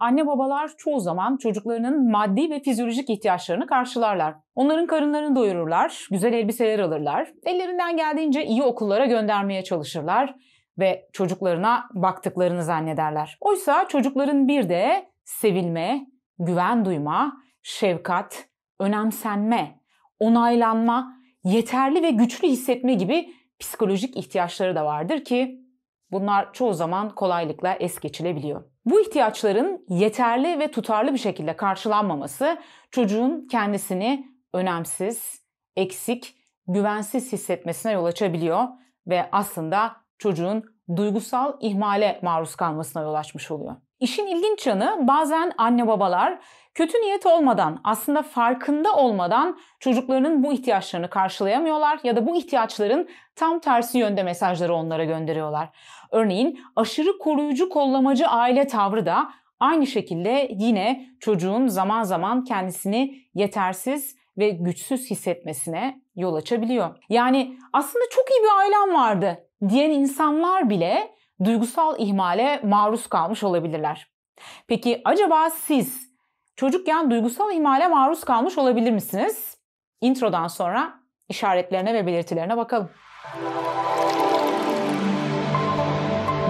Anne babalar çoğu zaman çocuklarının maddi ve fizyolojik ihtiyaçlarını karşılarlar. Onların karınlarını doyururlar, güzel elbiseler alırlar, ellerinden geldiğince iyi okullara göndermeye çalışırlar ve çocuklarına baktıklarını zannederler. Oysa çocukların bir de sevilme, güven duyma, şefkat, önemsenme, onaylanma, yeterli ve güçlü hissetme gibi psikolojik ihtiyaçları da vardır ki bunlar çoğu zaman kolaylıkla es geçilebiliyor. Bu ihtiyaçların yeterli ve tutarlı bir şekilde karşılanmaması çocuğun kendisini önemsiz, eksik, güvensiz hissetmesine yol açabiliyor ve aslında çocuğun duygusal ihmale maruz kalmasına yol açmış oluyor. İşin ilginç yanı bazen anne babalar kötü niyet olmadan aslında farkında olmadan çocuklarının bu ihtiyaçlarını karşılayamıyorlar ya da bu ihtiyaçların tam tersi yönde mesajları onlara gönderiyorlar. Örneğin aşırı koruyucu kollamacı aile tavrı da aynı şekilde yine çocuğun zaman zaman kendisini yetersiz ve güçsüz hissetmesine yol açabiliyor. Yani aslında çok iyi bir ailem vardı diyen insanlar bile duygusal ihmale maruz kalmış olabilirler. Peki acaba siz çocukken duygusal ihmale maruz kalmış olabilir misiniz? Introdan sonra işaretlerine ve belirtilerine bakalım.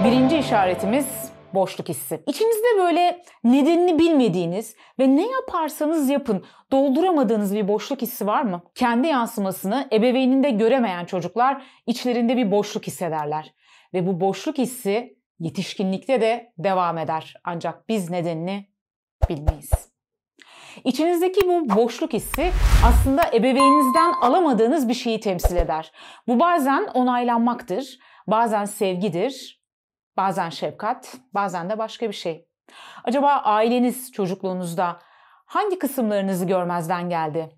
Birinci işaretimiz boşluk hissi. İçinizde böyle nedenini bilmediğiniz ve ne yaparsanız yapın dolduramadığınız bir boşluk hissi var mı? Kendi yansımasını ebeveyninde göremeyen çocuklar içlerinde bir boşluk hissederler. Ve bu boşluk hissi yetişkinlikte de devam eder. Ancak biz nedenini bilmeyiz. İçinizdeki bu boşluk hissi aslında ebeveyninizden alamadığınız bir şeyi temsil eder. Bu bazen onaylanmaktır, bazen sevgidir, Bazen şefkat, bazen de başka bir şey. Acaba aileniz çocukluğunuzda hangi kısımlarınızı görmezden geldi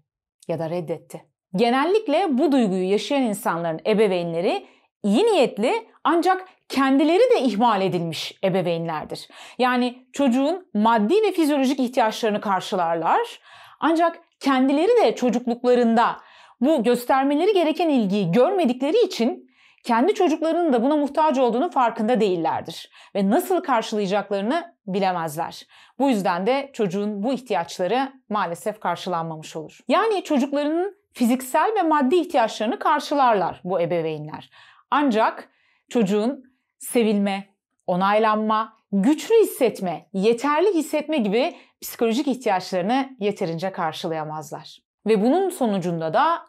ya da reddetti? Genellikle bu duyguyu yaşayan insanların ebeveynleri iyi niyetli ancak kendileri de ihmal edilmiş ebeveynlerdir. Yani çocuğun maddi ve fizyolojik ihtiyaçlarını karşılarlar ancak kendileri de çocukluklarında bu göstermeleri gereken ilgiyi görmedikleri için kendi çocuklarının da buna muhtaç olduğunu farkında değillerdir ve nasıl karşılayacaklarını bilemezler. Bu yüzden de çocuğun bu ihtiyaçları maalesef karşılanmamış olur. Yani çocuklarının fiziksel ve maddi ihtiyaçlarını karşılarlar bu ebeveynler. Ancak çocuğun sevilme, onaylanma, güçlü hissetme, yeterli hissetme gibi psikolojik ihtiyaçlarını yeterince karşılayamazlar. Ve bunun sonucunda da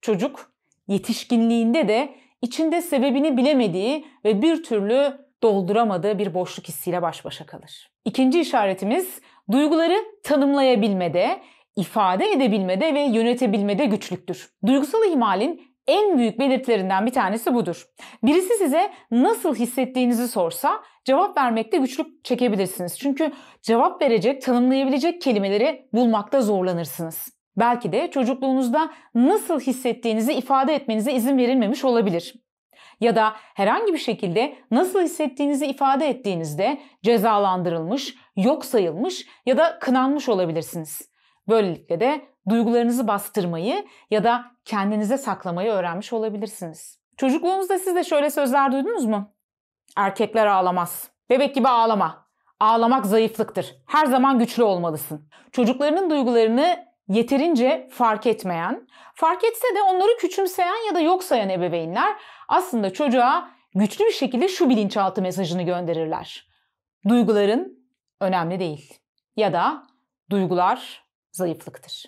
çocuk yetişkinliğinde de içinde sebebini bilemediği ve bir türlü dolduramadığı bir boşluk hissiyle baş başa kalır. İkinci işaretimiz duyguları tanımlayabilmede, ifade edebilmede ve yönetebilmede güçlüktür. Duygusal ihmalin en büyük belirtilerinden bir tanesi budur. Birisi size nasıl hissettiğinizi sorsa cevap vermekte güçlük çekebilirsiniz. Çünkü cevap verecek, tanımlayabilecek kelimeleri bulmakta zorlanırsınız. Belki de çocukluğunuzda nasıl hissettiğinizi ifade etmenize izin verilmemiş olabilir. Ya da herhangi bir şekilde nasıl hissettiğinizi ifade ettiğinizde cezalandırılmış, yok sayılmış ya da kınanmış olabilirsiniz. Böylelikle de duygularınızı bastırmayı ya da kendinize saklamayı öğrenmiş olabilirsiniz. Çocukluğunuzda siz de şöyle sözler duydunuz mu? Erkekler ağlamaz. Bebek gibi ağlama. Ağlamak zayıflıktır. Her zaman güçlü olmalısın. Çocuklarının duygularını yeterince fark etmeyen, fark etse de onları küçümseyen ya da yok sayan ebeveynler aslında çocuğa güçlü bir şekilde şu bilinçaltı mesajını gönderirler. Duyguların önemli değil ya da duygular zayıflıktır.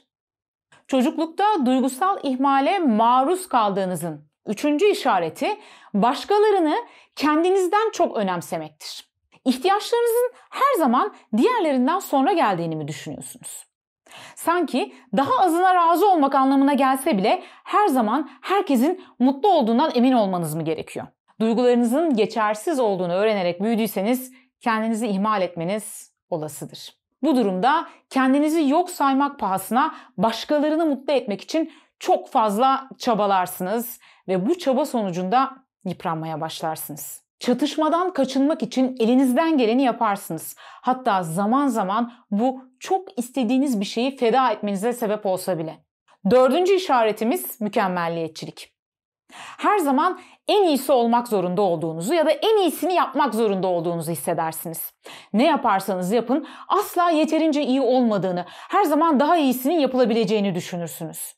Çocuklukta duygusal ihmale maruz kaldığınızın üçüncü işareti başkalarını kendinizden çok önemsemektir. İhtiyaçlarınızın her zaman diğerlerinden sonra geldiğini mi düşünüyorsunuz? Sanki daha azına razı olmak anlamına gelse bile her zaman herkesin mutlu olduğundan emin olmanız mı gerekiyor? Duygularınızın geçersiz olduğunu öğrenerek büyüdüyseniz kendinizi ihmal etmeniz olasıdır. Bu durumda kendinizi yok saymak pahasına başkalarını mutlu etmek için çok fazla çabalarsınız ve bu çaba sonucunda yıpranmaya başlarsınız. Çatışmadan kaçınmak için elinizden geleni yaparsınız. Hatta zaman zaman bu çok istediğiniz bir şeyi feda etmenize sebep olsa bile. Dördüncü işaretimiz mükemmelliyetçilik. Her zaman en iyisi olmak zorunda olduğunuzu ya da en iyisini yapmak zorunda olduğunuzu hissedersiniz. Ne yaparsanız yapın asla yeterince iyi olmadığını, her zaman daha iyisinin yapılabileceğini düşünürsünüz.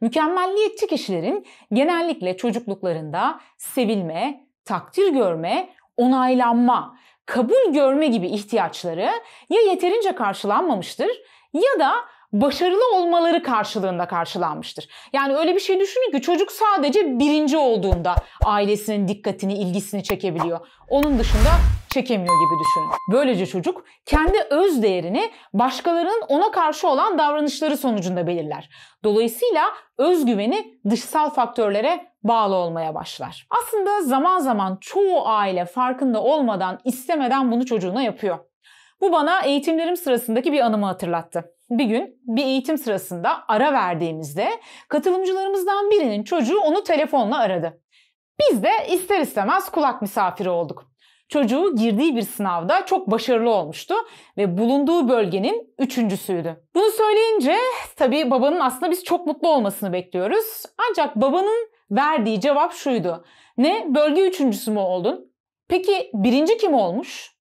Mükemmelliyetçi kişilerin genellikle çocukluklarında sevilme, takdir görme, onaylanma, kabul görme gibi ihtiyaçları ya yeterince karşılanmamıştır ya da başarılı olmaları karşılığında karşılanmıştır. Yani öyle bir şey düşünün ki çocuk sadece birinci olduğunda ailesinin dikkatini, ilgisini çekebiliyor. Onun dışında çekemiyor gibi düşünün. Böylece çocuk kendi öz değerini başkalarının ona karşı olan davranışları sonucunda belirler. Dolayısıyla özgüveni dışsal faktörlere bağlı olmaya başlar. Aslında zaman zaman çoğu aile farkında olmadan, istemeden bunu çocuğuna yapıyor. Bu bana eğitimlerim sırasındaki bir anımı hatırlattı. Bir gün bir eğitim sırasında ara verdiğimizde katılımcılarımızdan birinin çocuğu onu telefonla aradı. Biz de ister istemez kulak misafiri olduk. Çocuğu girdiği bir sınavda çok başarılı olmuştu ve bulunduğu bölgenin üçüncüsüydü. Bunu söyleyince tabii babanın aslında biz çok mutlu olmasını bekliyoruz. Ancak babanın verdiği cevap şuydu. Ne bölge üçüncüsü mü oldun? Peki birinci kim olmuş?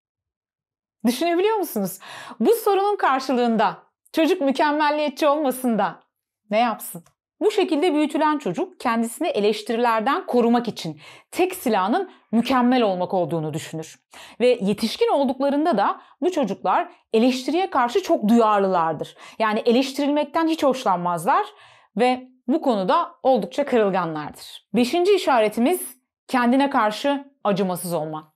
Düşünebiliyor musunuz? Bu sorunun karşılığında çocuk mükemmelliyetçi olmasın da ne yapsın? Bu şekilde büyütülen çocuk kendisini eleştirilerden korumak için tek silahının mükemmel olmak olduğunu düşünür. Ve yetişkin olduklarında da bu çocuklar eleştiriye karşı çok duyarlılardır. Yani eleştirilmekten hiç hoşlanmazlar ve bu konuda oldukça kırılganlardır. Beşinci işaretimiz kendine karşı acımasız olma.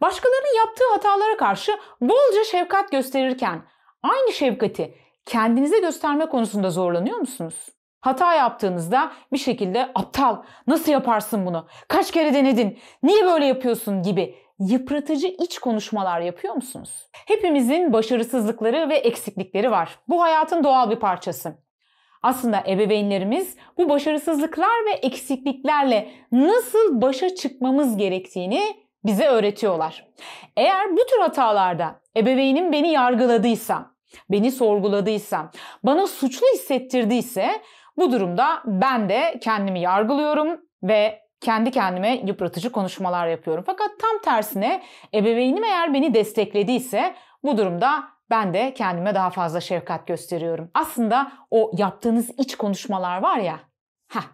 Başkalarının yaptığı hatalara karşı bolca şefkat gösterirken aynı şefkati kendinize gösterme konusunda zorlanıyor musunuz? Hata yaptığınızda bir şekilde aptal, nasıl yaparsın bunu? Kaç kere denedin? Niye böyle yapıyorsun gibi yıpratıcı iç konuşmalar yapıyor musunuz? Hepimizin başarısızlıkları ve eksiklikleri var. Bu hayatın doğal bir parçası. Aslında ebeveynlerimiz bu başarısızlıklar ve eksikliklerle nasıl başa çıkmamız gerektiğini bize öğretiyorlar. Eğer bu tür hatalarda ebeveynim beni yargıladıysa, beni sorguladıysa, bana suçlu hissettirdiyse bu durumda ben de kendimi yargılıyorum ve kendi kendime yıpratıcı konuşmalar yapıyorum. Fakat tam tersine ebeveynim eğer beni desteklediyse bu durumda ben de kendime daha fazla şefkat gösteriyorum. Aslında o yaptığınız iç konuşmalar var ya, heh,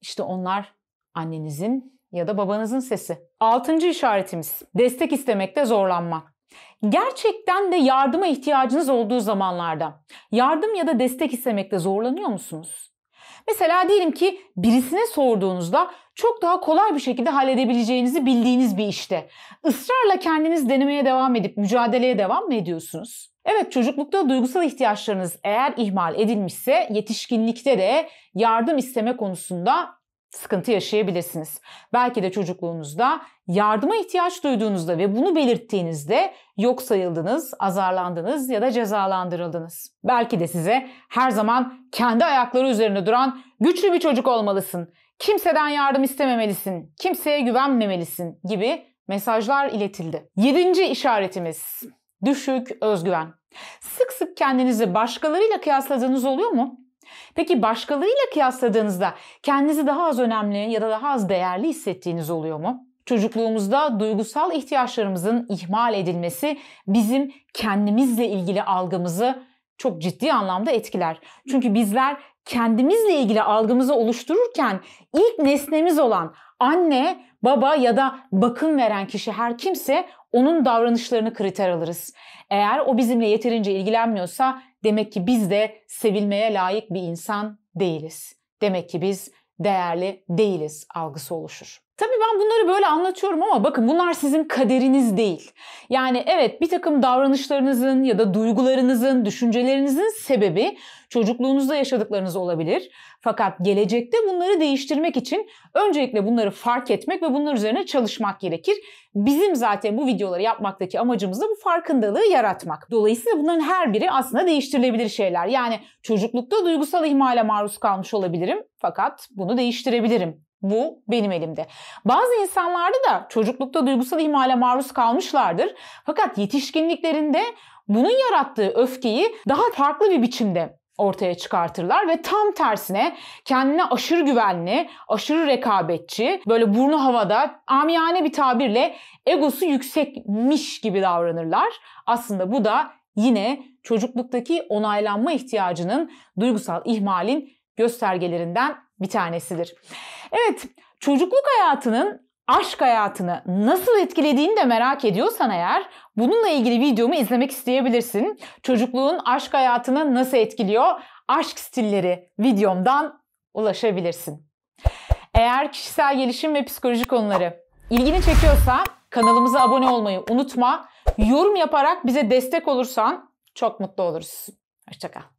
işte onlar annenizin ya da babanızın sesi. Altıncı işaretimiz destek istemekte zorlanma. Gerçekten de yardıma ihtiyacınız olduğu zamanlarda yardım ya da destek istemekte zorlanıyor musunuz? Mesela diyelim ki birisine sorduğunuzda çok daha kolay bir şekilde halledebileceğinizi bildiğiniz bir işte. Israrla kendiniz denemeye devam edip mücadeleye devam mı ediyorsunuz? Evet çocuklukta duygusal ihtiyaçlarınız eğer ihmal edilmişse yetişkinlikte de yardım isteme konusunda sıkıntı yaşayabilirsiniz. Belki de çocukluğunuzda yardıma ihtiyaç duyduğunuzda ve bunu belirttiğinizde yok sayıldınız, azarlandınız ya da cezalandırıldınız. Belki de size her zaman kendi ayakları üzerinde duran güçlü bir çocuk olmalısın, kimseden yardım istememelisin, kimseye güvenmemelisin gibi mesajlar iletildi. Yedinci işaretimiz düşük özgüven. Sık sık kendinizi başkalarıyla kıyasladığınız oluyor mu? Peki başkalarıyla kıyasladığınızda kendinizi daha az önemli ya da daha az değerli hissettiğiniz oluyor mu? Çocukluğumuzda duygusal ihtiyaçlarımızın ihmal edilmesi bizim kendimizle ilgili algımızı çok ciddi anlamda etkiler. Çünkü bizler kendimizle ilgili algımızı oluştururken ilk nesnemiz olan anne, baba ya da bakım veren kişi her kimse onun davranışlarını kriter alırız. Eğer o bizimle yeterince ilgilenmiyorsa Demek ki biz de sevilmeye layık bir insan değiliz. Demek ki biz değerli değiliz algısı oluşur. Tabii ben bunları böyle anlatıyorum ama bakın bunlar sizin kaderiniz değil. Yani evet bir takım davranışlarınızın ya da duygularınızın, düşüncelerinizin sebebi çocukluğunuzda yaşadıklarınız olabilir. Fakat gelecekte bunları değiştirmek için öncelikle bunları fark etmek ve bunlar üzerine çalışmak gerekir. Bizim zaten bu videoları yapmaktaki amacımız da bu farkındalığı yaratmak. Dolayısıyla bunların her biri aslında değiştirilebilir şeyler. Yani çocuklukta duygusal ihmale maruz kalmış olabilirim fakat bunu değiştirebilirim. Bu benim elimde. Bazı insanlarda da çocuklukta duygusal ihmale maruz kalmışlardır. Fakat yetişkinliklerinde bunun yarattığı öfkeyi daha farklı bir biçimde ortaya çıkartırlar ve tam tersine kendine aşırı güvenli, aşırı rekabetçi, böyle burnu havada amiyane bir tabirle egosu yüksekmiş gibi davranırlar. Aslında bu da yine çocukluktaki onaylanma ihtiyacının duygusal ihmalin göstergelerinden bir tanesidir. Evet, çocukluk hayatının aşk hayatını nasıl etkilediğini de merak ediyorsan eğer bununla ilgili videomu izlemek isteyebilirsin. Çocukluğun aşk hayatını nasıl etkiliyor? Aşk stilleri videomdan ulaşabilirsin. Eğer kişisel gelişim ve psikoloji konuları ilgini çekiyorsa kanalımıza abone olmayı unutma. Yorum yaparak bize destek olursan çok mutlu oluruz. Hoşçakal.